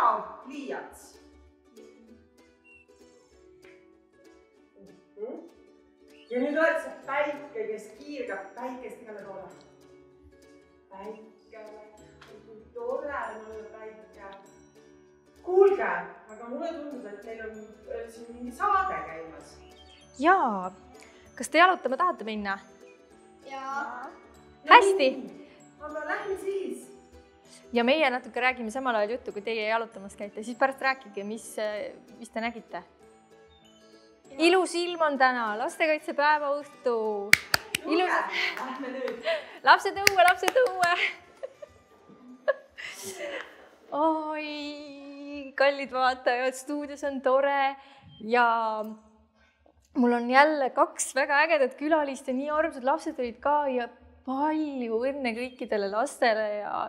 Genau, pliat. Mhm. Ja nyt olet sä päikkäjäs kiirka päikkästä tällä tuolla. Päikkällä. Todella päikkää. Kuulkaa, aga mulle tundus, et teil on siin mingi saade käimas. jaa, kas te jalutama tahate minna? jaa. hästi. aga lähme siis ja meie natuke räägime samal ajal juttu, kui teie jalutamas käite, siis pärast rääkige, mis, mis te nägite. ilus ilm on täna, lastekaitsepäeva õhtu. ilusad, lapsed õue, lapsed õue. oi, kallid vaatajad, stuudios on tore ja mul on jälle kaks väga ägedat külalist ja nii armsad lapsed olid ka ja palju õnne kõikidele lastele ja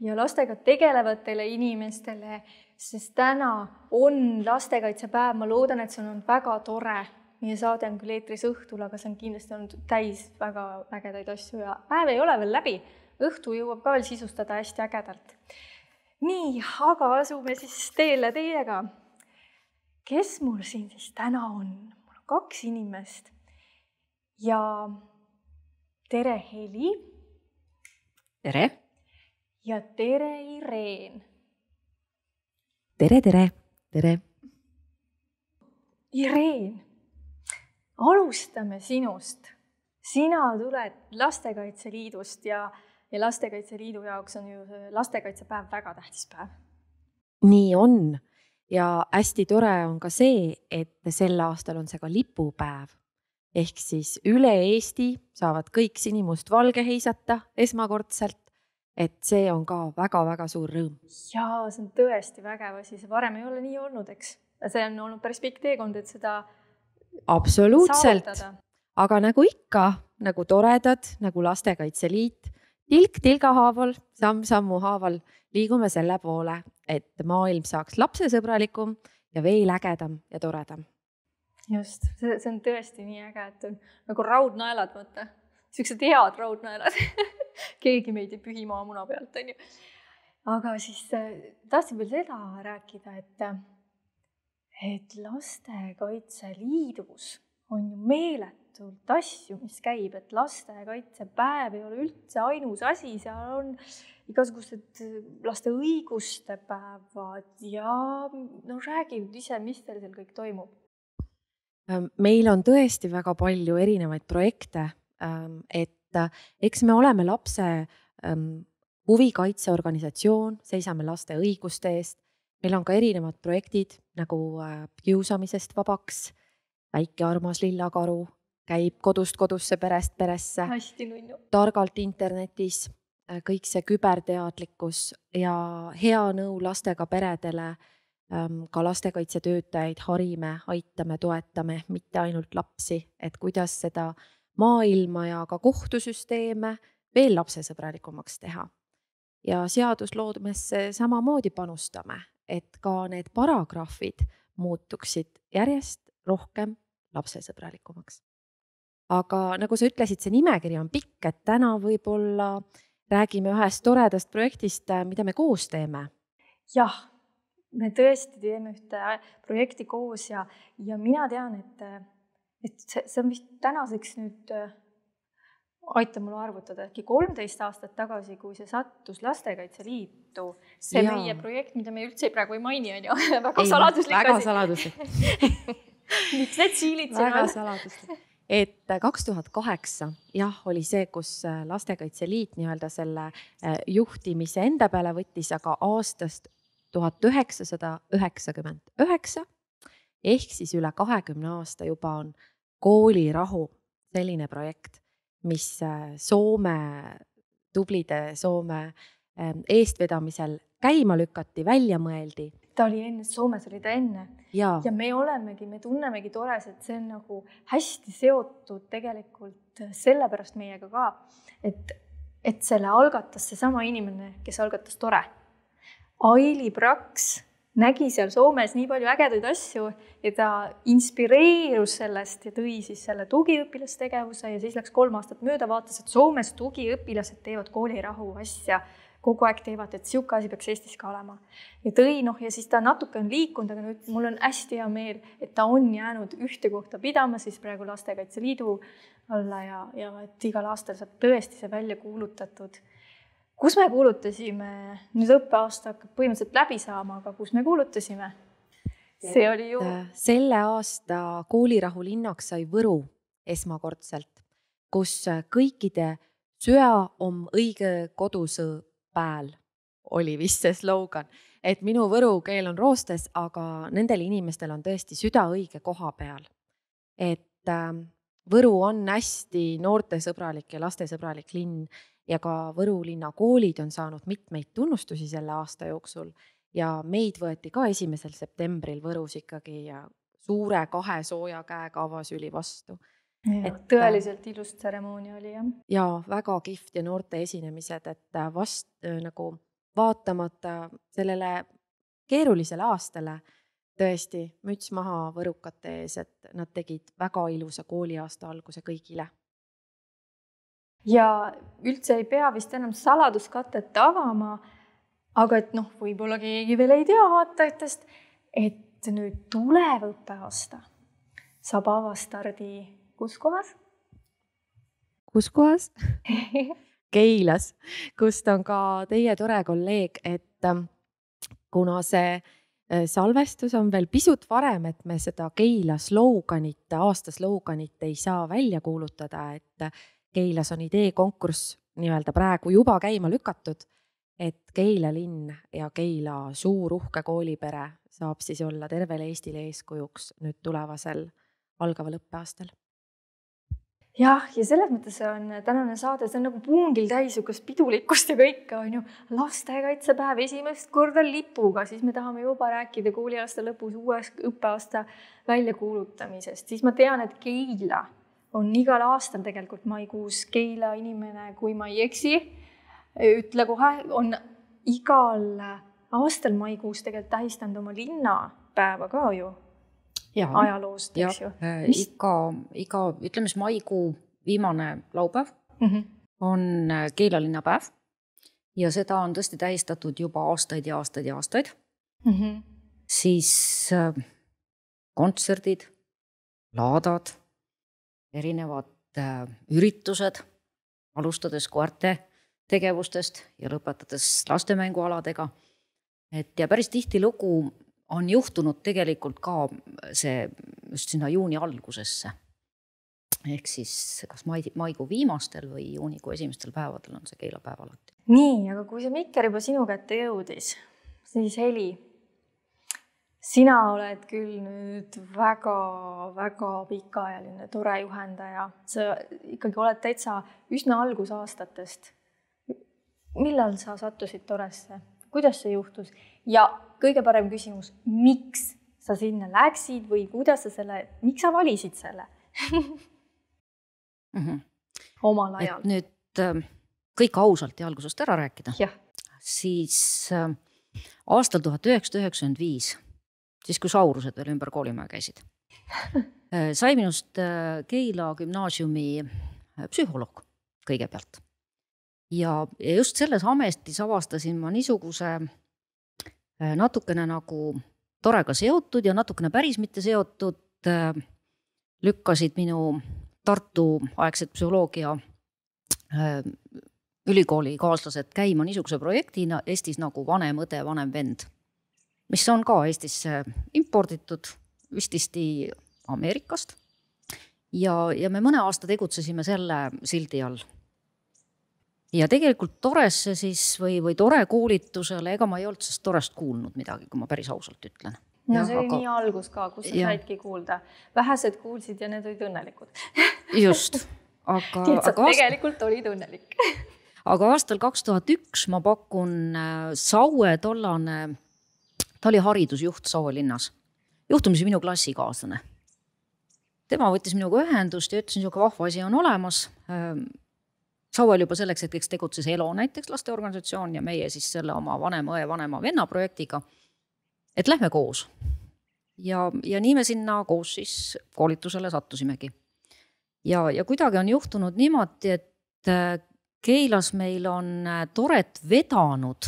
ja lastega tegelevatele inimestele, sest täna on lastekaitsepäev, ma loodan, et see on olnud väga tore. meie saade on küll eetris õhtul, aga see on kindlasti olnud täis väga ägedaid asju ja päev ei ole veel läbi, õhtu jõuab ka veel sisustada hästi ägedalt. nii, aga asume siis teele teiega. kes mul siin siis täna on? mul on kaks inimest ja tere, Heli. tere ja tere, Ireen. tere, tere, tere. Ireen, alustame sinust. sina tuled Lastekaitse Liidust ja, ja Lastekaitse Liidu jaoks on ju see lastekaitsepäev väga tähtis päev. nii on ja hästi tore on ka see, et sel aastal on see ka lipupäev ehk siis üle Eesti saavad kõik sinimustvalge heisata esmakordselt et see on ka väga-väga suur rõõm. jaa, see on tõesti vägev asi, see varem ei ole nii olnud, eks. see on olnud päris pikk teekond, et seda. absoluutselt, aga nagu ikka, nagu toredad, nagu Lastekaitse Liit, tilk tilga haaval sam, samm-sammu haaval liigume selle poole, et maailm saaks lapsesõbralikum ja veel ägedam ja toredam. just, see, see on tõesti nii äge, et on nagu raudnaelad, vaata, siuksed head raudnaelad keegi meid ei pühi maamuna pealt, on ju. aga siis äh, tahtsin veel seda rääkida, et, äh, et Lastekaitse Liidus on ju meeletult asju, mis käib, et lastekaitsepäev ei ole üldse ainus asi, seal on igasugused äh, laste õiguste päevad ja no räägi nüüd ise, mis teil seal kõik toimub? meil on tõesti väga palju erinevaid projekte, ähm, et Äh, eks me oleme lapse ähm, huvikaitseorganisatsioon, seisame laste õiguste eest. meil on ka erinevad projektid nagu äh, kiusamisest vabaks, väike armas lillakaru käib kodust kodusse, perest peresse. targalt internetis, äh, kõik see küberteadlikkus ja hea nõu lastega peredele ähm, ka lastekaitsetöötajaid harime, aitame, toetame, mitte ainult lapsi, et kuidas seda äh, maailma ja ka kohtusüsteeme veel lapsesõbralikumaks teha. ja seadusloomesse samamoodi panustame, et ka need paragrahvid muutuksid järjest rohkem lapsesõbralikumaks. aga nagu sa ütlesid, see nimekiri on pikk, et täna võib-olla räägime ühest toredast projektist, mida me koos teeme. jah, me tõesti teeme ühte projekti koos ja, ja mina tean, et et see, see on vist tänaseks nüüd äh,, aita mul arvutada, äkki kolmteist aastat tagasi, kui see sattus Lastekaitse Liitu, see ja. meie projekt, mida me üldse praegu ei maini, on ju, väga saladuslik. väga saladuslik miks need siilid siin on? väga saladuslik et äh, kaks tuhat kaheksa jah, oli see, kus äh, Lastekaitse Liit nii-öelda selle äh, juhtimise enda peale võttis, aga aastast tuhat üheksasada üheksakümmend üheksa ehk siis üle kahekümne aasta juba on koolirahu, selline projekt, mis äh, Soome, tublide Soome ähm, eestvedamisel käima lükati, välja mõeldi. ta oli enne, Soomes oli ta enne. ja me olemegi, me tunnemegi tores, et see on nagu hästi seotud tegelikult äh, sellepärast meiega ka, et, et selle algatas seesama inimene, kes algatas Tore. Aili Praks nägi seal Soomes nii palju ägedaid asju ja ta inspireerus sellest ja tõi siis selle tugiõpilastegevuse ja siis läks kolm aastat mööda, vaatas, et Soomes tugiõpilased teevad koolirahu asja, kogu aeg teevad, et niisugune asi peaks Eestis ka olema. ja tõi noh, ja siis ta natuke on liikunud, aga nüüd mul on hästi hea meel, et ta on jäänud ühte kohta pidama siis praegu Lastekaitse Liidu alla ja, ja et igal aastal saab tõesti see välja kuulutatud kus me kuulutasime, nüüd õppeaasta hakkab põhimõtteliselt läbi saama, aga kus me kuulutasime? see oli ju. Äh, selle aasta koolirahu linnaks sai Võru esmakordselt, kus äh, kõikide süa on õige kodusõõ pääl, oli vist see slogan, et minu võru keel on roostes, aga nendel inimestel on tõesti süda õige koha peal. et äh, Võru on hästi noortesõbralik ja lastesõbralik linn ja ka Võru linna koolid on saanud mitmeid tunnustusi selle aasta jooksul ja meid võeti ka esimesel septembril Võrus ikkagi suure kahe sooja käega avasüli vastu. et äh, tõeliselt ilus tseremoonia oli jah. ja väga kihvt ja noorte esinemised, et äh, vast äh, nagu vaatamata sellele keerulisele aastale tõesti müts maha võrukate ees, et nad tegid väga ilusa kooliaasta alguse kõigile ja üldse ei pea vist enam saladuskatet avama. aga et noh, võib-olla keegi veel ei tea vaatajatest, et nüüd tulev õppeaasta saab avastardi kus kohas? kus kohas Keilas, kust on ka teie tore kolleeg, et ähm, kuna see äh, salvestus on veel pisut varem, et me seda Keila sloganit, aasta sloganit ei saa välja kuulutada, et Keilas on ideekonkurss nii-öelda praegu juba käima lükatud, et Keila linn ja Keila suur uhke koolipere saab siis olla tervele Eestile eeskujuks nüüd tulevasel algaval õppeaastal jah, ja selles mõttes on tänane saade, see on nagu puungil täis niisugust pidulikkust ja kõike, on ju. lastekaitsepäev esimest korda lipuga, siis me tahame juba rääkida kooliaasta lõpus uue õppeaasta väljakuulutamisest, siis ma tean, et Keila on igal aastal tegelikult maikuus Keila inimene, kui ma ei eksi, ütle kohe, on igal aastal maikuus tegelikult tähistanud oma linnapäeva ka ju. ajaloost, eks ju. Äh, iga, iga, ütleme siis maikuu viimane laupäev mm -hmm. on äh, Keila linnapäev ja seda on tõesti tähistatud juba aastaid ja aastaid ja aastaid mm. -hmm. siis äh, kontserdid, laadad erinevad äh, üritused, alustades koerte tegevustest ja lõpetades lastemängualadega. et ja päris tihtilugu on juhtunud tegelikult ka äh, see just sinna juuni algusesse. ehk siis kas mai, maikuu viimastel või juunikuu esimestel päevadel on see keelapäev alati. nii, aga kui see mikker juba sinu kätte jõudis, siis heli sina oled küll nüüd väga-väga pikaajaline tore juhendaja, sa ikkagi oled täitsa üsna algusaastatest. millal sa sattusid Toresse, kuidas see juhtus ja kõige parem küsimus, miks sa sinna läksid või kuidas sa selle, miks sa valisid selle mm? -hmm. omal ajal. nüüd ähm, kõik ausalt ja algusest ära rääkida, siis ähm, aastal tuhat üheksasada üheksakümmend viis siis kui saurused veel ümber koolimaja käisid äh, sai minust äh, Keila gümnaasiumi äh, psühholoog kõigepealt. ja, ja just selles ametis avastasin ma niisuguse natukene nagu torega seotud ja natukene päris mitte seotud, lükkasid minu Tartu-aegsed psühholoogia ülikooli kaaslased käima niisuguse projektina Eestis nagu vanem õde, vanem vend mis on ka Eestisse imporditud, vist Eesti Ameerikast. ja, ja me mõne aasta tegutsesime selle sildi all ja tegelikult Toresse siis või, või Tore koolitusele, ega ma ei olnud sellest Torest kuulnud midagi, kui ma päris ausalt ütlen. no ja, see oli aga... nii algus ka, kus sa ja. saidki kuulda, vähesed kuulsid ja need olid õnnelikud just, aga. lihtsalt tegelikult aasta... olid õnnelik aga aastal kaks tuhat üks ma pakun äh, Saue tollane ta oli haridusjuht Saue linnas, juhtumisi minu klassikaaslane. tema võttis minuga ühendust ja ütles, niisugune vahva asi on olemas. Ehm, Saue oli juba selleks hetkeks tegutses ELO näiteks lasteorganisatsioon ja meie siis selle oma vanema õe, vanema venna projektiga. et lähme koos. ja, ja nii me sinna koos siis koolitusele sattusimegi. ja, ja kuidagi on juhtunud niimoodi, et äh, Keilas meil on äh, toret vedanud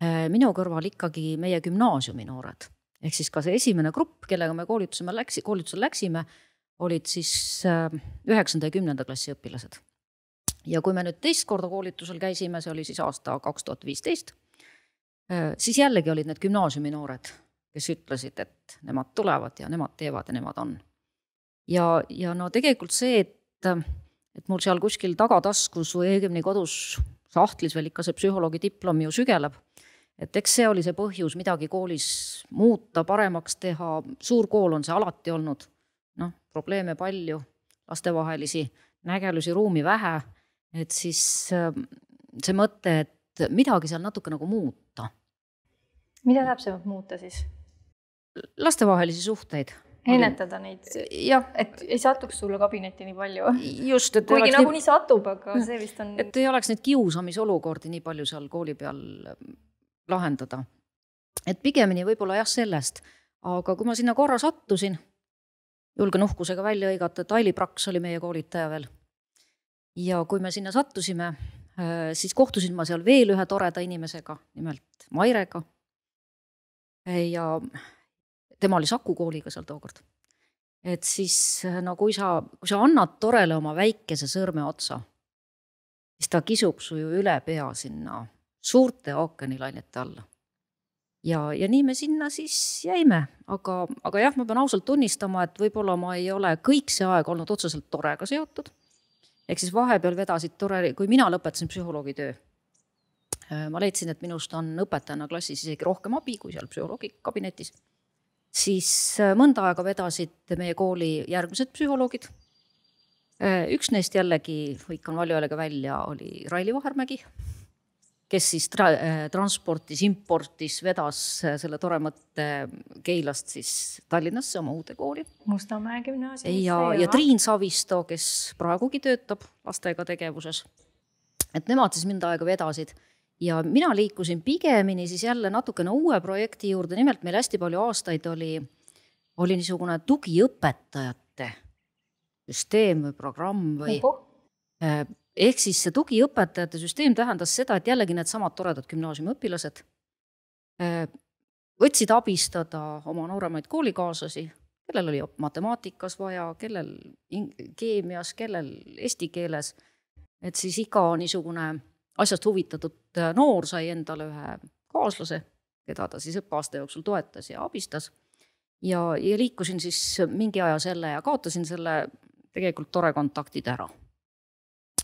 Äh, minu kõrval ikkagi meie gümnaasiumi noored. ehk siis ka see esimene grupp, kellega me koolitusime, läks, koolitusel läksime, olid siis äh, üheksanda ja kümnenda klassi õpilased. ja kui me nüüd teist korda koolitusel käisime, see oli siis aasta kaks tuhat viisteist, äh, siis jällegi olid need gümnaasiumi noored, kes ütlesid, et nemad tulevad ja nemad teevad ja nemad on. ja, ja no tegelikult see, et, et mul seal kuskil tagataskus või õigemini kodus sahtlis veel ikka see psühholoogi diplom ju sügeleb et eks see oli see põhjus midagi koolis muuta, paremaks teha, suur kool on see alati olnud. noh, probleeme palju, lastevahelisi nägelusi, ruumi vähe, et siis ähm, see mõte, et midagi seal natuke nagu muuta. mida täpsemalt muuta siis? lastevahelisi suhteid ennetada neid, et ei satuks sulle kabinetti nii palju. just, et kuigi nagunii nii... satub, aga see vist on. et ei oleks neid kiusamisolukordi nii palju seal kooli peal lahendada. et pigemini võib-olla jah, sellest, aga kui ma sinna korra sattusin, julgen uhkusega välja hõigata, et Aili Praks oli meie koolitaja veel. ja kui me sinna sattusime, äh, siis kohtusin ma seal veel ühe toreda inimesega, nimelt Mairega. Äh, ja tema oli Saku kooliga seal tookord. et siis äh, no kui sa, kui sa annad torele oma väikese sõrmeotsa, siis ta kisub su ju üle pea sinna suurte ookeanilainete alla. ja, ja nii me sinna siis jäime, aga, aga jah, ma pean ausalt tunnistama, et võib-olla ma ei ole kõik see aeg olnud otseselt torega seotud. ehk siis vahepeal vedasid tore, kui mina lõpetasin psühholoogi töö, äh, ma leidsin, et minust on õpetajana klassis isegi rohkem abi kui seal psühholoogi kabinetis siis äh, mõnda aega vedasid meie kooli järgmised psühholoogid. Äh, üks neist jällegi, hõikan valju häälega välja, oli Raili Vahermägi kes siis tra äh, transportis, importis, vedas äh, selle toremat Keilast siis Tallinnasse oma uude kooli. Mustamäe gümnaasiumisse. ja, ja Triin Savisto, kes praegugi töötab lastega tegevuses. et nemad siis mind aega vedasid ja mina liikusin pigemini siis jälle natukene uue projekti juurde, nimelt meil hästi palju aastaid oli, oli niisugune tugiõpetajate süsteem või programm või ehk siis see tugiõpetajate süsteem tähendas seda, et jällegi needsamad toredad gümnaasiumiõpilased äh, võtsid abistada oma nooremaid koolikaaslasi, kellel oli matemaatikas vaja, kellel keemias, kellel eesti keeles. et siis iga niisugune asjast huvitatud äh, noor sai endale ühe kaaslase, keda ta siis õppeaasta jooksul toetas ja abistas. ja, ja liikusin siis mingi aja selle ja kaotasin selle tegelikult tore kontaktid ära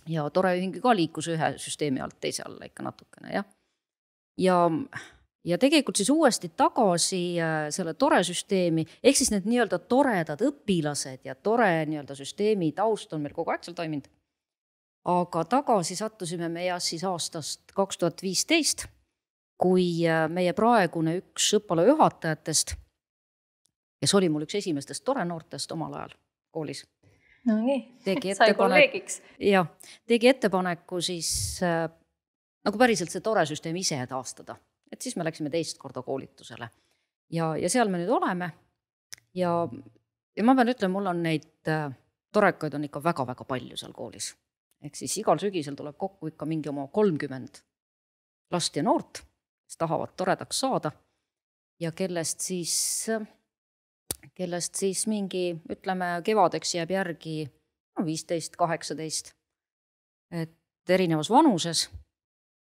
ja tore ühing ka liikus ühe süsteemi alt teise alla ikka natukene jah. ja, ja tegelikult siis uuesti tagasi äh, selle tore süsteemi, ehk siis need nii-öelda toredad õpilased ja tore nii-öelda süsteemi taust on meil kogu aeg seal toiminud. aga tagasi sattusime me jah siis aastast kaks tuhat viisteist, kui äh, meie praegune üks õppeala juhatajatest, kes oli mul üks esimestest tore noortest omal ajal koolis Nonii, sai kolleegiks. jah, tegi ettepaneku siis äh, nagu päriselt see tore süsteem ise taastada, et siis me läksime teist korda koolitusele ja, ja seal me nüüd oleme. ja, ja ma pean ütlema, mul on neid äh, torekaid on ikka väga-väga palju seal koolis, ehk siis igal sügisel tuleb kokku ikka mingi oma kolmkümmend last ja noort, kes tahavad toredaks saada ja kellest siis äh, kellest siis mingi, ütleme kevadeks jääb järgi viisteist, kaheksateist. et erinevas vanuses,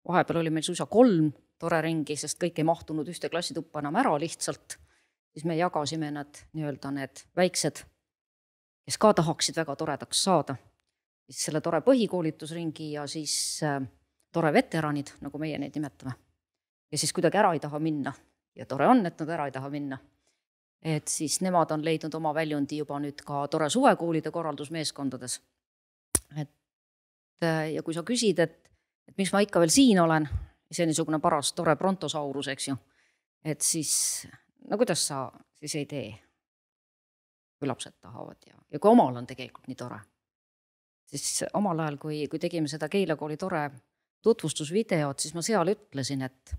vahepeal oli meil suisa kolm tore ringi, sest kõik ei mahtunud ühte klassituppa enam ära lihtsalt, siis me jagasime nad nii-öelda need väiksed, kes ka tahaksid väga toredaks saada, siis selle tore põhikoolitusringi ja siis äh, tore veteranid, nagu meie neid nimetame. ja siis kuidagi ära ei taha minna ja tore on, et nad ära ei taha minna et siis nemad on leidnud oma väljundi juba nüüd ka tore suvekoolide korraldusmeeskondades. et ja kui sa küsid, et, et miks ma ikka veel siin olen, see niisugune paras tore brontosaurus, eks ju, et siis no kuidas sa siis ei tee? kui lapsed tahavad ja, ja kui omal on tegelikult nii tore, siis omal ajal, kui, kui tegime seda Keila kooli tore tutvustusvideot, siis ma seal ütlesin, et,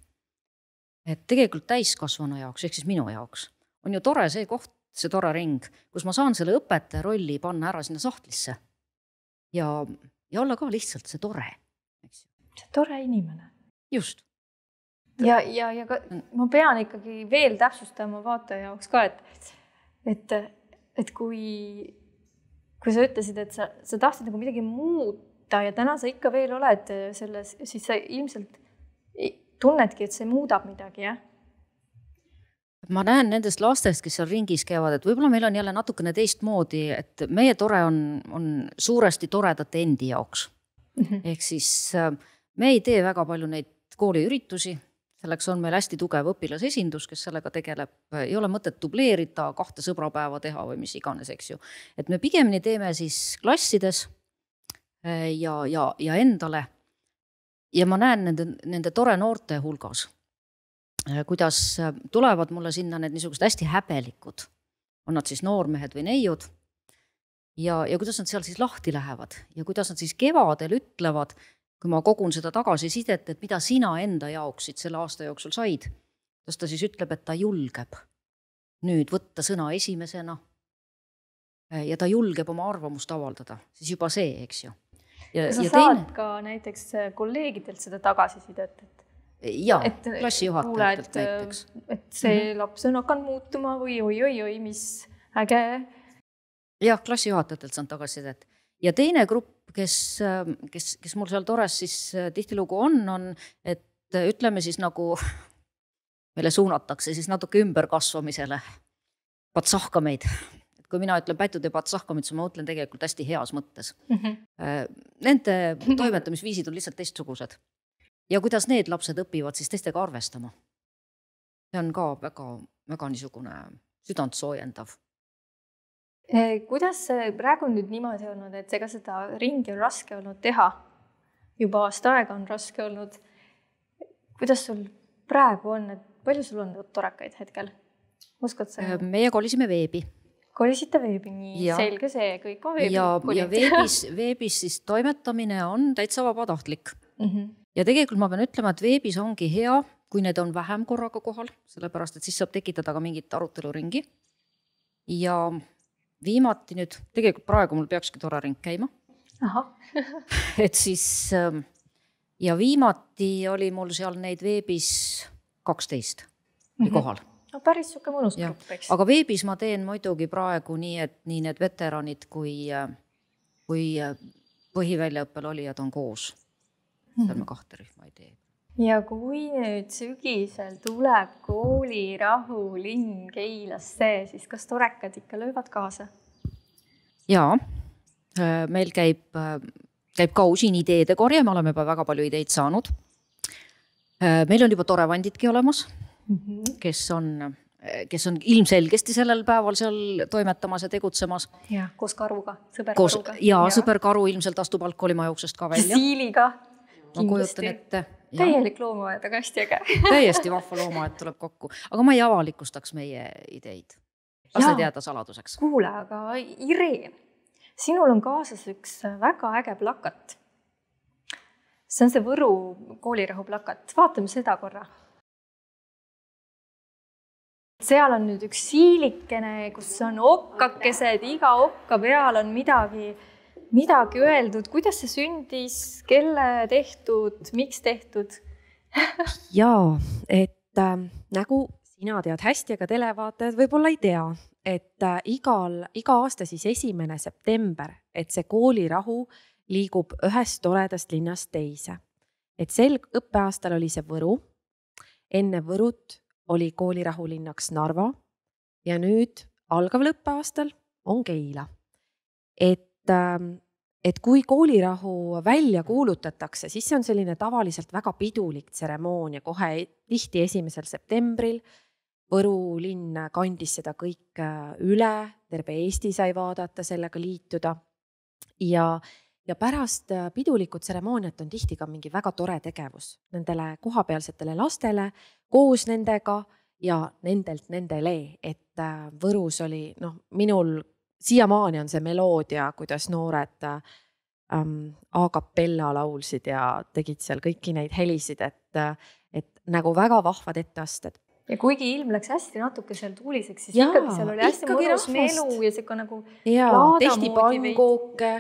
et tegelikult täiskasvanu jaoks ehk siis minu jaoks on ju tore see koht, see tore ring, kus ma saan selle õpetaja rolli panna ära sinna sahtlisse. ja, ja olla ka lihtsalt see tore, eks ju. see tore inimene. just. ja, ja, ja ka mm. ma pean ikkagi veel täpsustama vaataja jaoks ka, et, et, et kui, kui sa ütlesid, et sa, sa tahtsid nagu midagi muuta ja täna sa ikka veel oled selles, siis sa ilmselt tunnedki, et see muudab midagi, jah ma näen nendest lastest, kes seal ringis käivad, et võib-olla meil on jälle natukene teistmoodi, et meie tore on, on suuresti toredate endi jaoks mm. -hmm. ehk siis äh, me ei tee väga palju neid kooliüritusi, selleks on meil hästi tugev õpilasesindus, kes sellega tegeleb, ei ole mõtet dubleerida, kahte sõbrapäeva teha või mis iganes, eks ju. et me pigemini teeme siis klassides äh, ja, ja, ja endale. ja ma näen nende, nende tore noorte hulgas Äh, kuidas äh, tulevad mulle sinna need niisugused hästi häbelikud, on nad siis noormehed või neiud, ja, ja kuidas nad seal siis lahti lähevad ja kuidas nad siis kevadel ütlevad, kui ma kogun seda tagasisidet, et mida sina enda jaoks siit selle aasta jooksul said, kuidas ta siis ütleb, et ta julgeb nüüd võtta sõna esimesena äh, ja ta julgeb oma arvamust avaldada, siis juba see, eks ju. kas sa saad teine... ka näiteks kolleegidelt seda tagasisidet, et jaa, äh, klassijuhatajatelt äh, näiteks. et see mm -hmm. laps on hakanud muutuma või oi-oi-oi, mis äge. jah, klassijuhatajatelt saan tagasisidet ja teine grupp, kes, ähm, kes, kes mul seal Tores siis äh, tihtilugu on, on, et ütleme siis nagu meile suunatakse siis natuke ümberkasvamisele. patsahka meid, et kui mina ütlen pätud ja patsahkamid, siis ma mõtlen tegelikult hästi heas mõttes mm. -hmm. Nende toimetamisviisid on lihtsalt teistsugused ja kuidas need lapsed õpivad siis teistega arvestama. see on ka väga, väga niisugune südantsoojendav äh, kuidas praegu nüüd niimoodi olnud, et ega seda ringi on raske olnud teha? juba aasta aega on raske olnud. kuidas sul praegu on, et palju sul on torakaid hetkel? oskad sa? Äh, meie kolisime veebi. kolisite veebi, nii ja. selge see, kõik on veebi. ja, ja veebis, veebis siis toimetamine on täitsa vabatahtlik mm. -hmm ja tegelikult ma pean ütlema, et veebis ongi hea, kui need on vähem korraga kohal, sellepärast et siis saab tekitada ka mingit aruteluringi. ja viimati nüüd, tegelikult praegu mul peakski tore ring käima. et siis ähm, ja viimati oli mul seal neid veebis kaksteist mm -hmm. kohal no päris sihuke mõnus grupp, eks. aga veebis ma teen muidugi praegu nii, et nii need veteranid kui, äh, kui äh, põhiväljaõppel olijad on koos seal me mhm. kahte rühma ei tee. ja kui nüüd sügisel tuleb koolirahu linn Keilasse, siis kas torekad ikka löövad kaasa? jaa, äh, meil käib, äh, käib ka usin ideede korje, me oleme juba väga palju ideid saanud. Äh, meil on juba torevandidki olemas mm, -hmm. kes on kes on ilmselgesti sellel päeval seal toimetamas ja tegutsemas. jah, koos Karuga, sõber koos, Karuga. jaa ja., sõber Karu ilmselt astub algkoolimaja uksest ka välja. Siiliga ma kujutan ette Ja. täielik loomaaed, aga hästi äge täiesti vahva loomaaed tuleb kokku, aga ma ei avalikustaks meie ideid. las need jääda saladuseks. kuule, aga Irene, sinul on kaasas üks väga äge plakat. see on see Võru koolirahu plakat, vaatame seda korra. seal on nüüd üks siilikene, kus on okkakesed, iga okka peal on midagi midagi öeldud, kuidas see sündis, kelle tehtud, miks tehtud jaa, et äh, nagu sina tead hästi, aga televaatajad võib-olla ei tea, et äh, igal, iga aasta siis esimene september, et see koolirahu liigub ühest toredast linnast teise. et sel õppeaastal oli see Võru, enne Võrut oli koolirahulinnaks Narva ja nüüd algaval õppeaastal on Keila. et Ähm, et kui koolirahu välja mm. kuulutatakse, siis see on selline tavaliselt väga pidulik tseremoonia kohe e-, tihti esimesel septembril. Võru linn kandis seda kõik äh, üle, terve Eesti sai vaadata, sellega liituda. ja, ja pärast äh, pidulikku tseremooniat on tihti ka mingi väga tore tegevus nendele kohapealsetele lastele koos nendega ja nendelt nendele, et äh, Võrus oli noh, minul siiamaani on see meloodia, kuidas noored ähm, a capella laulsid ja tegid seal kõiki neid helisid, et, et nagu väga vahvad etteasted ja kuigi ilm läks hästi natuke seal tuuliseks, siis ja, ikkagi seal oli hästi mõnus melu ja sihuke nagu. ja, testi pannkooke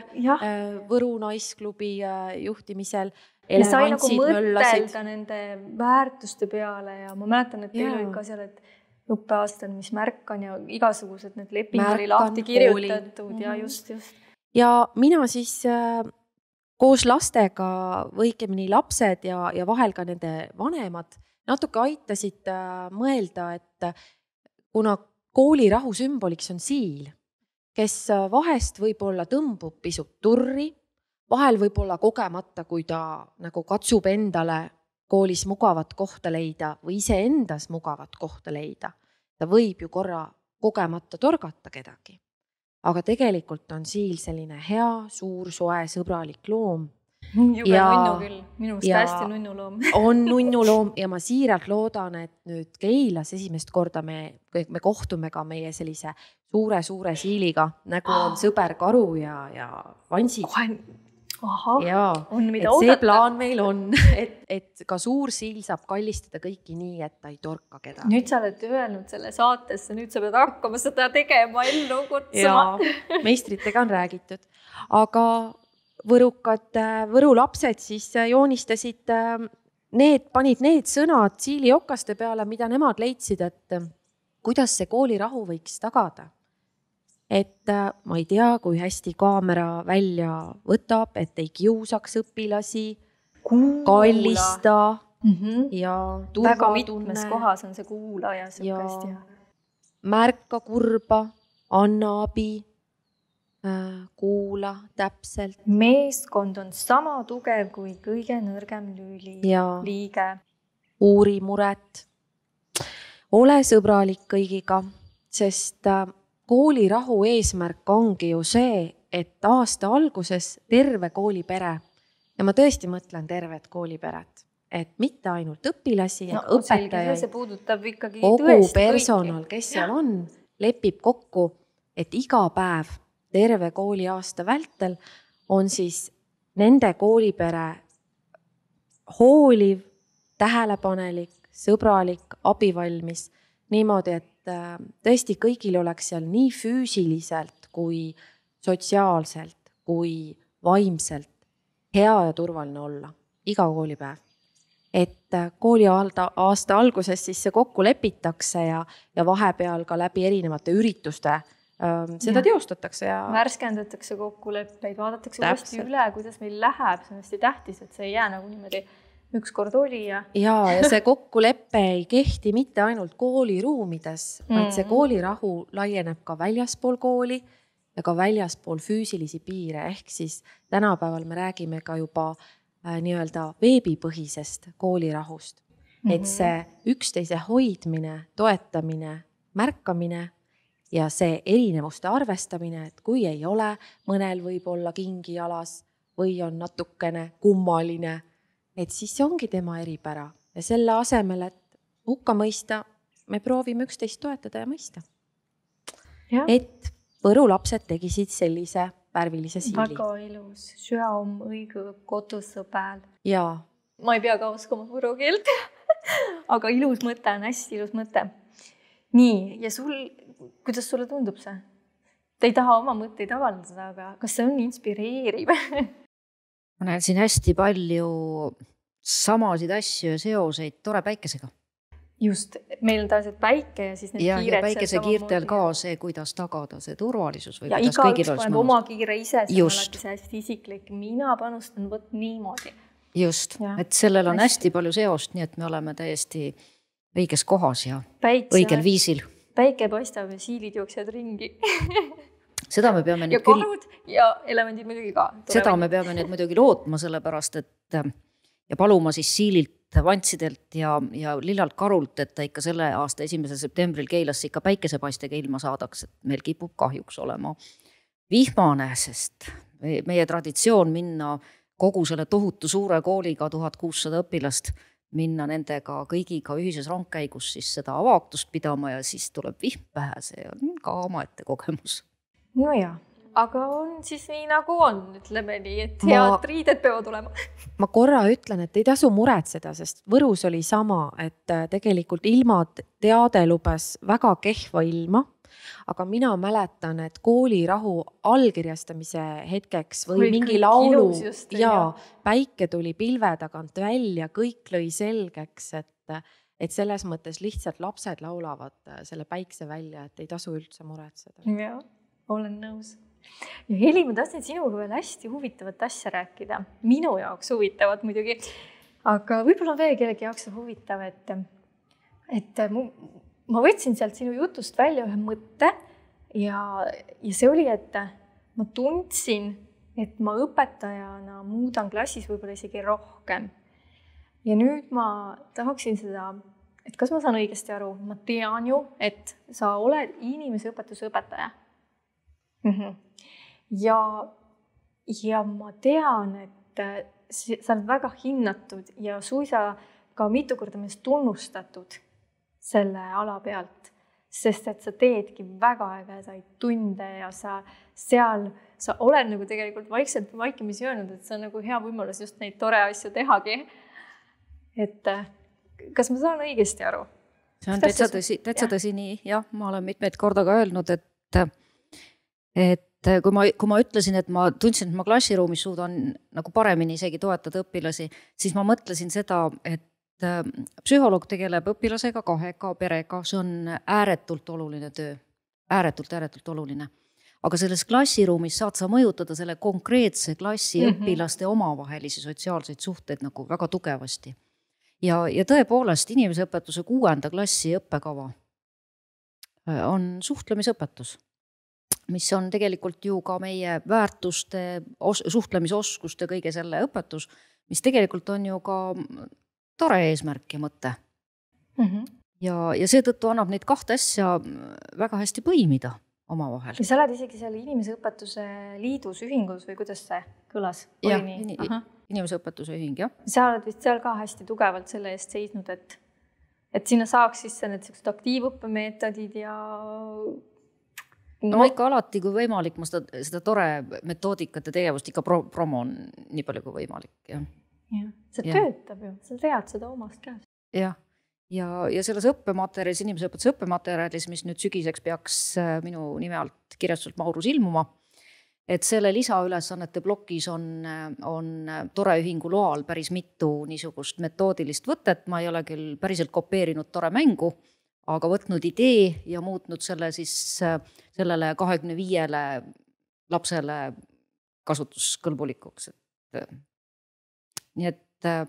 Võru Naisklubi äh, juhtimisel. ja sai nagu mõtelda nende väärtuste peale ja ma mäletan, et teil oli ka seal, et õppeaastal, mis märkan ja igasugused need leping märkan, oli lahti kirjutatud koolin. ja mhm. just, just. ja mina siis äh, koos lastega või õigemini lapsed ja, ja vahel ka nende vanemad natuke aitasid äh, mõelda, et äh, kuna koolirahu sümboliks on siil, kes äh, vahest võib-olla tõmbub pisut turri, vahel võib-olla kogemata, kui ta nagu katsub endale koolis mugavat kohta leida või iseendas mugavat kohta leida. ta võib ju korra kogemata torgata kedagi. aga tegelikult on siil selline hea, suur, soe, sõbralik loom. jube ja, nunnu küll, minu meelest hästi nunnu loom on nunnu loom ja ma siiralt loodan, et nüüd Keilas esimest korda me, me kohtume ka meie sellise suure-suure siiliga, nagu on sõber karu ja, ja vansid jaa, et oodata. see plaan meil on, et, et ka suur siil saab kallistada kõiki nii, et ta ei torka kedagi. nüüd sa oled öelnud selle saatesse, nüüd sa pead hakkama seda tegema, ellu kutsuma. meistritega on räägitud, aga võrukad, äh, Võru lapsed siis äh, joonistasid äh, need, panid need sõnad siiliokaste peale, mida nemad leidsid, et kuidas see koolirahu võiks tagada et äh, ma ei tea, kui hästi kaamera välja võtab, et ei kiusaks õpilasi, kallista mm -hmm. ja. väga mitmes kohas on see kuulaja sihukest ja, ja. märka kurba, anna abi äh, kuula täpselt. meeskond on sama tugev kui kõige nõrgem lüli, liige. uuri muret. ole sõbralik kõigiga, sest äh, koolirahu eesmärk ongi ju see, et aasta alguses terve koolipere ja ma tõesti mõtlen tervet kooliperet, et mitte ainult õpilasi ja no, õpetajaid. see puudutab ikkagi kogu personal, kes seal on, lepib kokku, et iga päev terve kooliaasta vältel on siis nende koolipere hooliv, tähelepanelik, sõbralik, abivalmis, niimoodi, et et äh, tõesti kõigil oleks seal nii füüsiliselt kui sotsiaalselt kui vaimselt hea ja turvaline olla, iga koolipäev. et äh, kooliaasta, aasta alguses siis see kokku lepitakse ja, ja vahepeal ka läbi erinevate ürituste ähm, seda ja. teostatakse ja. värskendatakse kokkuleppeid, vaadatakse uuesti üle, kuidas meil läheb, see on hästi tähtis, et see ei jää nagu niimoodi ükskord oli ja. ja, ja see kokkulepe ei kehti mitte ainult kooliruumides mm, -hmm. vaid see mm. koolirahu laieneb ka väljaspool kooli ja ka väljaspool füüsilisi piire, ehk siis tänapäeval me räägime ka juba äh, nii-öelda veebipõhisest koolirahust mm. -hmm. et mhm. see üksteise hoidmine, toetamine, märkamine ja see erinevuste arvestamine, et kui ei ole mõnel võib-olla kingi jalas või on natukene kummaline et siis see ongi tema eripära ja selle asemel, et hukka mõista, me proovime üksteist toetada ja mõista. et Võru lapsed tegisid sellise värvilise siili. väga ilus, sügavam õige koduse peal. jaa. ma ei pea ka oskama võru keelt aga ilus mõte on hästi ilus mõte. nii, ja sul, kuidas sulle tundub see? Te ei taha oma mõtteid avaldada, aga kas see on inspireeriv ma näen siin hästi palju samasid asju ja seoseid tore päikesega. just, meeldased päike ja siis need ja, kiired. päikese kiirtel ka see, kuidas tagada see turvalisus. ja igaüks paneb oma kiire ise, see on alati see hästi isiklik, mina panustan vot niimoodi. just, et sellel on hästi. hästi palju seost, nii et me oleme täiesti õiges kohas ja Päikse, õigel viisil. päike paistab ja siilid jooksevad ringi seda me peame nüüd ja küll. ja elemendid muidugi ka. seda me peame nüüd muidugi lootma, sellepärast et äh, ja paluma siis Siililt, Vantsidelt ja, ja Lillalt Karult, et ta ikka selle aasta esimesel septembril Keilasse ikka päikesepaistega ilma saadaks, et meil kipub kahjuks olema vihmane, sest meie traditsioon minna kogu selle tohutu suure kooliga, tuhat kuussada õpilast minna nendega kõigiga ühises rongkäigus siis seda avaktust pidama ja siis tuleb vihm pähe, see on ka omaette kogemus nojah aga on siis nii, nagu on, ütleme nii, et head ma, riided peavad olema. ma korra ütlen, et ei tasu muretseda, sest Võrus oli sama, et äh, tegelikult ilmad teade lubas väga kehva ilma aga mina mäletan, et koolirahu allkirjastamise hetkeks või Kõik mingi laulu just, ja, ja päike tuli pilve tagant välja, kõik lõi selgeks, et, et selles mõttes lihtsalt lapsed laulavad äh, selle päikse välja, et ei tasu üldse muretseda olen nõus. ja Heli, ma tahtsin sinuga veel hästi huvitavat asja rääkida, minu jaoks huvitavat muidugi, aga võib-olla on veel kellegi jaoks huvitav, et, et mu, ma võtsin sealt sinu jutust välja ühe mõtte ja, ja see oli, et ma tundsin, et ma õpetajana muudan klassis võib-olla isegi rohkem. ja nüüd ma tahaksin seda, et kas ma saan õigesti aru, ma tean ju, et sa oled inimese õpetuse õpetaja mm. -hmm. ja, ja ma tean, et äh, sa oled väga hinnatud ja suisa ka mitu korda meist tunnustatud selle ala pealt, sest et sa teedki väga ägedaid tunde ja sa seal, sa oled nagu tegelikult vaikselt vaikimisi öelnud, et see on nagu hea võimalus just neid tore asju tehagi. et äh, kas ma saan õigesti aru? see on täitsa tõsi, täitsa tõsi nii, jah, ma olen mitmeid korda ka öelnud, et äh, et äh, kui ma, kui ma ütlesin, et ma tundsin, et ma klassiruumis suudan nagu paremini isegi toetada õpilasi, siis ma mõtlesin seda, et ähm, psühholoog tegeleb õpilasega, kahega, perega, see on ääretult oluline töö. ääretult, ääretult oluline. aga selles klassiruumis saad sa mõjutada selle konkreetse klassi mm -hmm. õpilaste omavahelisi sotsiaalseid suhteid nagu väga tugevasti. ja, ja tõepoolest inimeseõpetuse kuuenda klassi õppekava äh, on suhtlemisõpetus mis on tegelikult ju ka meie väärtuste, suhtlemisoskuste, kõige selle õpetus, mis tegelikult on ju ka tore eesmärk ja mõte mm. -hmm. ja, ja seetõttu annab neid kahte asja väga hästi põimida omavahel. ja sa oled isegi seal Inimese Õpetuse Liidus, ühingus või kuidas see kõlas? jah, Inimese Õpetuse Ühing, jah. sa oled vist seal ka hästi tugevalt selle eest seisnud, et, et sinna saaks sisse need siuksed aktiivõppemeetodid ja no ma ikka alati, kui võimalik, ma seda, seda tore metoodikat ja tegevust ikka pro-, promon nii palju kui võimalik, jah. jah, see ja. töötab ju, sa tead seda omast käest. jah, ja, ja, ja selles õppematerjalis, inimese õpetuse õppematerjalis, mis nüüd sügiseks peaks äh, minu nime alt kirjastuselt Maurus ilmuma, et selle lisaülesannete plokis on, äh, on äh, Tore Ühingu loal päris mitu niisugust metoodilist võtet, ma ei ole küll päriselt kopeerinud Tore mängu aga võtnud idee ja muutnud selle siis äh, sellele kahekümne viiele lapsele kasutuskõlbulikuks, et. Äh, nii et äh,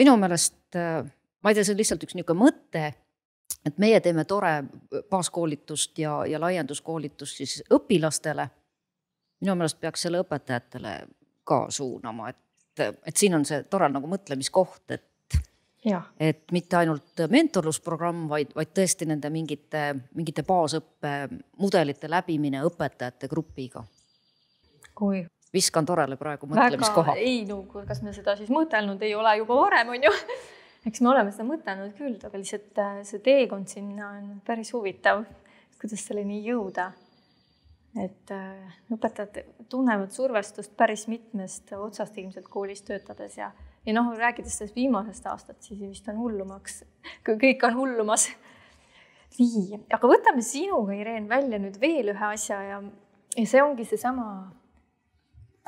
minu meelest, ma ei tea, see on lihtsalt üks niisugune mõte, et meie teeme tore baaskoolitust ja, ja laienduskoolitust siis õpilastele. minu meelest peaks selle õpetajatele ka suunama, et, et siin on see tore nagu mõtlemiskoht, et et mitte ainult mentorlusprogramm, vaid, vaid tõesti nende mingite, mingite baasõppemudelite läbimine õpetajate grupiga. kui viskan torele praegu mõtlemiskoha. ei no kas me seda siis mõtelnud ei ole juba varem, on ju. eks me oleme seda mõtelnud küll, aga lihtsalt äh, see teekond sinna on päris huvitav, kuidas selleni jõuda. et äh, õpetajad tunnevad survestust päris mitmest otsast ilmselt koolis töötades ja ja noh, rääkides sellest viimasest aastast, siis vist on hullumaks, kõik on hullumas. nii, aga võtame sinuga, Irene, välja nüüd veel ühe asja ja, ja see ongi seesama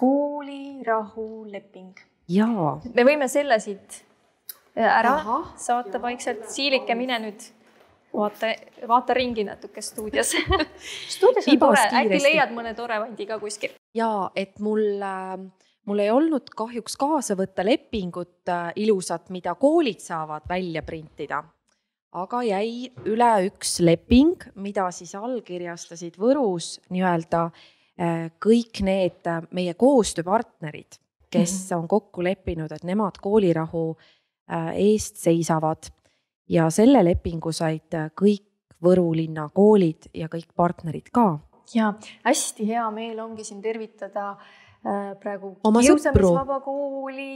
koolirahuleping. jaa. me võime selle siit äh, ära Aha, saata jaa, vaikselt, Siilike, mine nüüd vaata, vaata ringi natuke stuudios stuudios on tore, äkki leiad mõne tore vandi ka kuskil. jaa, et mul äh mul ei olnud kahjuks kaasa võtta lepingut äh, ilusat, mida koolid saavad välja printida. aga jäi üle üks leping, mida siis allkirjastasid Võrus nii-öelda äh, kõik need äh, meie koostööpartnerid, kes mhm. on kokku leppinud, et nemad koolirahu eest seisavad. ja selle lepingu said kõik Võru linna koolid ja kõik partnerid ka. ja hästi hea meel ongi siin tervitada äh, Äh, praegu oma kiusamisvabakooli,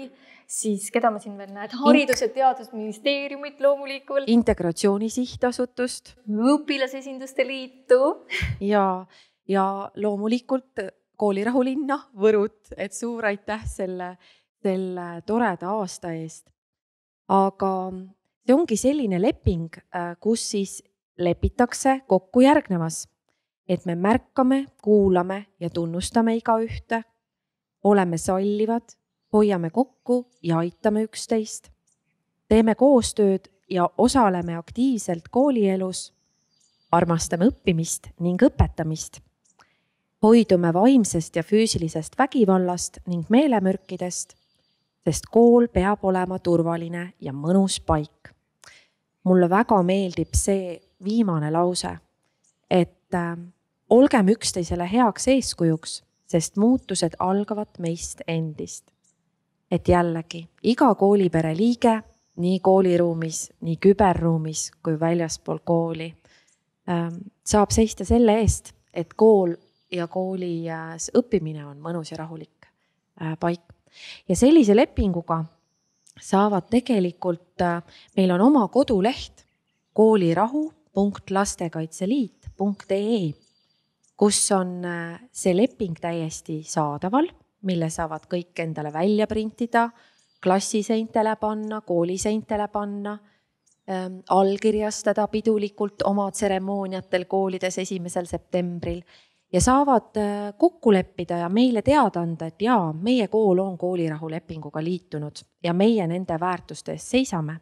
siis keda ma siin veel näen, Haridus- ja Teadusministeeriumit loomulikult. Integratsiooni Sihtasutust. õpilasesinduste liitu. ja, ja loomulikult koolirahulinna Võrut, et suur aitäh selle, selle toreda aasta eest. aga see ongi selline leping, äh, kus siis lepitakse kokku järgnevas, et me märkame, kuulame ja tunnustame igaühte oleme sallivad, hoiame kokku ja aitame üksteist. teeme koostööd ja osaleme aktiivselt koolielus. armastame õppimist ning õpetamist. hoidume vaimsest ja füüsilisest vägivallast ning meelemürkidest, sest kool peab olema turvaline ja mõnus paik. mulle väga meeldib see viimane lause, et äh, olgem üksteisele heaks eeskujuks sest muutused algavad meist endist. et jällegi iga koolipere liige nii kooliruumis, nii küberruumis kui väljaspool kooli ähm, saab seista selle eest, et kool ja koolis õppimine on mõnus ja rahulik äh, paik. ja sellise lepinguga saavad tegelikult, äh, meil on oma koduleht koolirahu.lastekaitseliit.ee kus on äh, see leping täiesti saadaval, mille saavad kõik endale välja printida, klassiseintele panna, kooliseintele panna ähm,, allkirjastada pidulikult oma tseremooniatel koolides esimesel septembril ja saavad äh, kokku leppida ja meile teada anda, et jaa, meie kool on koolirahulepinguga liitunud ja meie nende väärtuste eest seisame.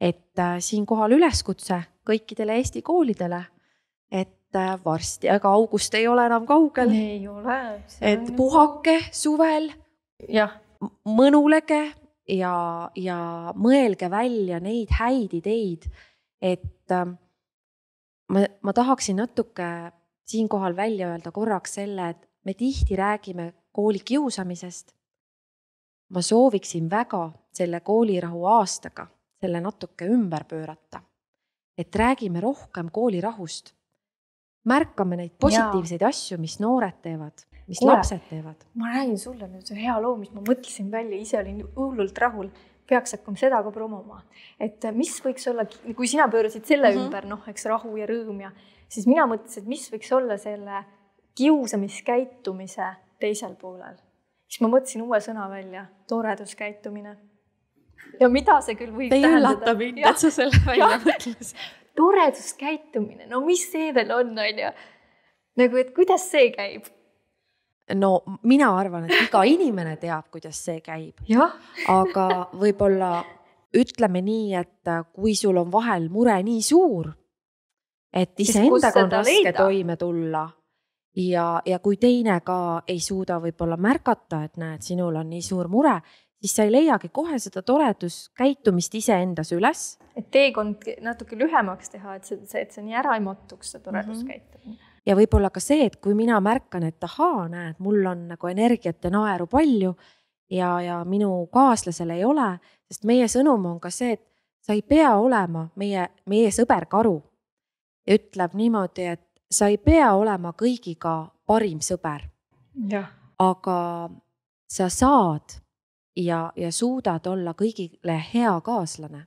et äh, siinkohal üleskutse kõikidele Eesti koolidele, et et varsti, aga august ei ole enam kaugel. ei ole. et puhake suvel. jah. mõnulege ja, ja mõelge välja neid häid ideid, et ähm, ma, ma tahaksin natuke siinkohal välja öelda korraks selle, et me tihti räägime koolikiusamisest. ma sooviksin väga selle koolirahu aastaga selle natuke ümber pöörata. et räägime rohkem koolirahust märkame neid positiivseid ja. asju, mis noored teevad, mis Kule, lapsed teevad. ma räägin sulle nüüd ühe hea loo, mis ma mõtlesin välja, ise olin hullult rahul, peaks hakkama seda ka promoma, et äh, mis võiks olla, kui sina pöörasid selle mm -hmm. ümber, noh, eks rahu ja rõõm ja siis mina mõtlesin, et mis võiks olla selle kiusamiskäitumise teisel poolel. siis ma mõtlesin uue sõna välja, toreduskäitumine ja mida see küll võib ei tähendada. ei üllata mind, et sa selle välja mõtlesid toreduskäitumine, no mis see veel on, on ju. nagu, et kuidas see käib? no mina arvan, et iga inimene teab, kuidas see käib. aga võib-olla ütleme nii, et äh, kui sul on vahel mure nii suur, et iseendaga on raske leida? toime tulla ja, ja kui teine ka ei suuda võib-olla märgata, et näed, sinul on nii suur mure, siis sa ei leiagi kohe seda toreduskäitumist iseendas üles. et teekond natuke lühemaks teha, et see, see, et see nii ära ei mattuks, see toreduskäitumine mm. -hmm ja võib-olla ka see, et kui mina märkan, et ahaa, näed, mul on nagu energiat ja naeru palju ja, ja minu kaaslasel ei ole, sest meie sõnum on ka see, et sa ei pea olema meie, meie sõber karu. ütleb niimoodi, et sa ei pea olema kõigiga parim sõber. aga sa saad ja, ja suudad olla kõigile hea kaaslane.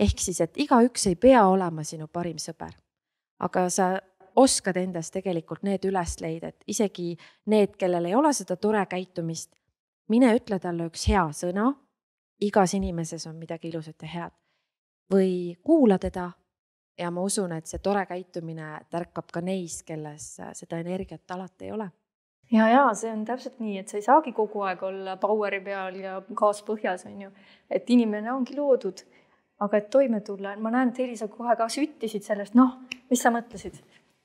ehk siis, et igaüks ei pea olema sinu parim sõber, aga sa oskad endas tegelikult need üles leida, et isegi need, kellel ei ole seda tore käitumist, mine ütle talle üks hea sõna. igas inimeses on midagi ilusat ja head või kuula teda. ja ma usun, et see tore käitumine tärkab ka neis, kelles äh, seda energiat alati ei ole ja, ja see on täpselt nii, et sa ei saagi kogu aeg olla power'i peal ja gaas põhjas, on ju. et inimene ongi loodud, aga et toime tulla, ma näen, et Heli, sa kohe ka süttisid sellest, noh, mis sa mõtlesid?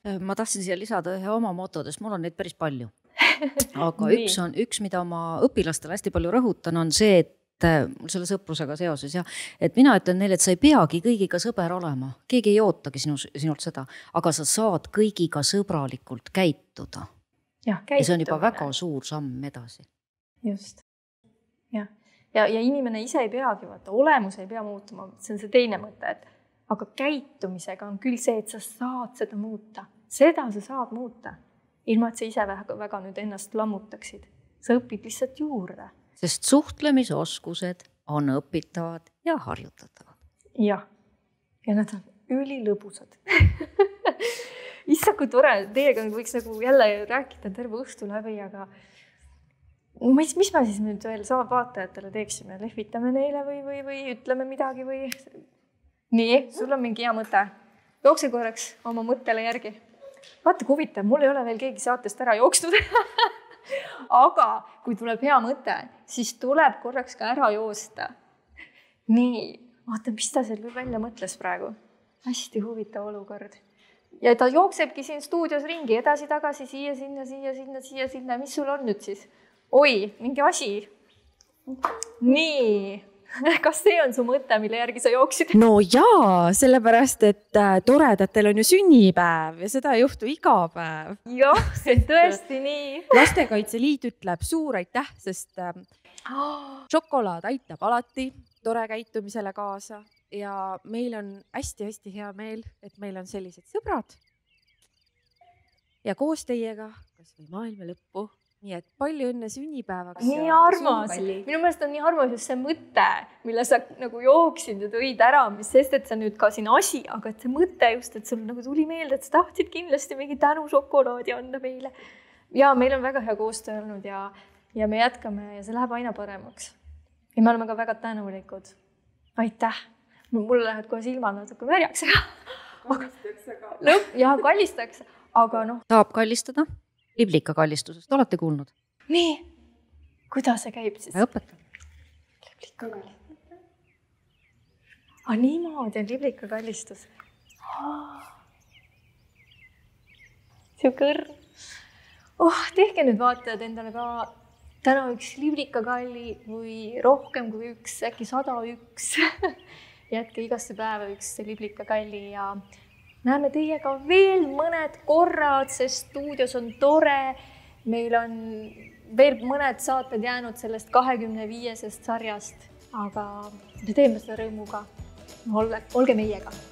Äh, ma tahtsin siia lisada ühe oma motodest, mul on neid päris palju. aga üks on, üks, mida ma õpilastele hästi palju rõhutan, on see, et äh, mul selle sõprusega seoses ja et mina ütlen neile, et sa ei peagi kõigiga sõber olema, keegi ei ootagi sinu, sinult seda, aga sa saad kõigiga sõbralikult käituda ja see on juba väga suur samm edasi. just, jah. ja, ja, ja inimene ise ei peagi, vaata, olemus ei pea muutuma, see on see teine mõte, et aga käitumisega on küll see, et sa saad seda muuta, seda sa saad muuta, ilma et sa ise väga, väga nüüd ennast lammutaksid. sa õpid lihtsalt juurde. sest suhtlemisoskused on õpitavad ja harjutatavad. jah, ja nad on ülilõbusad issand, kui tore, teiega võiks nagu jälle rääkida terve õhtu läbi, aga mis, mis me siis nüüd veel saa-, vaatajatele teeksime, lehvitame neile või, või, või ütleme midagi või? nii, sul on mingi hea mõte. jookse korraks oma mõttele järgi. vaata, kui huvitav, mul ei ole veel keegi saatest ära jooksnud aga kui tuleb hea mõte, siis tuleb korraks ka ära joosta. nii, vaata, mis ta seal välja mõtles praegu. hästi huvitav olukord ja ta jooksebki siin stuudios ringi edasi-tagasi, siia-sinna, siia-sinna, siia-sinna, mis sul on nüüd siis? oi, mingi asi. nii kas see on su mõte, mille järgi sa jooksid? no jaa, sellepärast et äh, toredatel on ju sünnipäev ja seda ei juhtu iga päev. jah, see on tõesti nii. lastekaitse Liit ütleb suur aitäh, sest ähm, šokolaad aitab alati tore käitumisele kaasa ja meil on hästi-hästi hea meel, et meil on sellised sõbrad. ja koos teiega kasvõi maailma lõppu, nii et palju õnne sünnipäevaks. nii armas, minu meelest on nii armas just see mõte, mille sa nagu jooksid ja tõid ära, mis sest, et see nüüd ka siin asi, aga et see mõte just, et sul nagu tuli meelde, et sa tahtsid kindlasti mingi tänušokolaadi anda meile. ja meil on väga hea koostöö olnud ja, ja me jätkame ja see läheb aina paremaks. ja me oleme ka väga tänulikud. aitäh no mul lähevad kohe silmad natuke märjaks, aga kallistakse ka. lõpp, jaa, kallistakse, aga noh. saab kallistada, liblika kallistusest olete kuulnud? nii, kuidas see käib siis? õpetan. liblika ah, kallistus. aa, niimoodi on liblika kallistus. sihuke õrn. oh, tehke nüüd vaatajad endale ka täna üks liblikakalli või rohkem kui üks, äkki sada üks jätke igasse päeva üks liblikakalli ja näeme teiega veel mõned korrad, sest stuudios on tore. meil on veel mõned saated jäänud sellest kahekümne viiesest sarjast, aga me teeme seda rõõmuga. olge, olge meiega